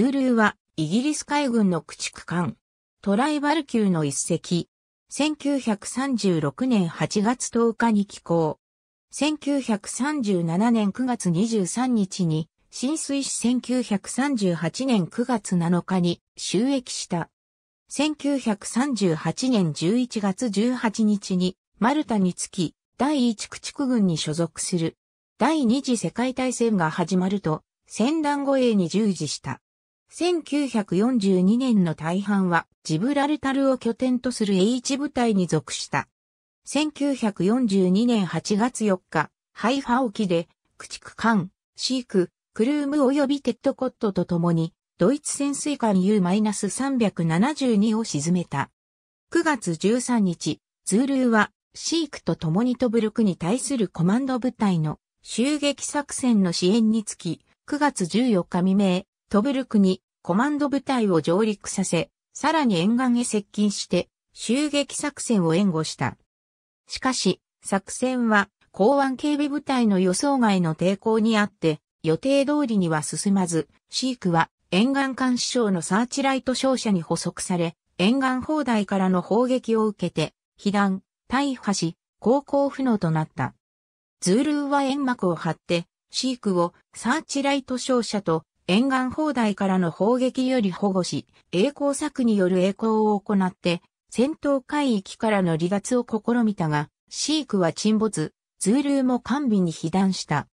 ズールーはイギリス海軍の駆逐艦、トライバル級の一隻。1936年8月10日に寄港。1937年9月23日に浸水し1938年9月7日に収益した。1938年11月18日にマルタに着き、第一駆逐軍に所属する。第二次世界大戦が始まると、戦乱護衛に従事した。1942年の大半はジブラルタルを拠点とする H 部隊に属した。1942年8月4日、ハイファ沖で、駆逐艦、シーク、クルーム及びテッドコットと共に、ドイツ潜水艦 U-372 を沈めた。9月13日、ズールーは、シークと共にトブルクに対するコマンド部隊の襲撃作戦の支援につき、9月14日未明、トブルクにコマンド部隊を上陸させ、さらに沿岸へ接近して襲撃作戦を援護した。しかし、作戦は港湾警備部隊の予想外の抵抗にあって、予定通りには進まず、シークは沿岸監視省のサーチライト照射に捕捉され、沿岸砲台からの砲撃を受けて、被弾、大破し、航行不能となった。ズールーは煙幕を張って、シークをサーチライト照射と沿岸砲台からの砲撃より保護し、栄光策による栄光を行って、戦闘海域からの離脱を試みたが、シークは沈没、ズールーも完備に被弾した。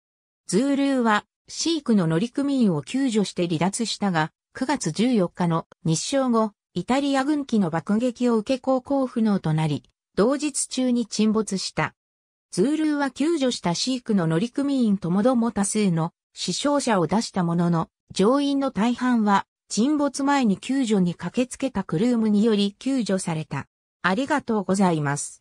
ズールーは、シークの乗組員を救助して離脱したが、9月14日の日照後、イタリア軍機の爆撃を受け航行不能となり、同日中に沈没した。ズールーは救助したシークの乗組員ともども多数の死傷者を出したものの、乗員の大半は沈没前に救助に駆けつけたクルームにより救助された。ありがとうございます。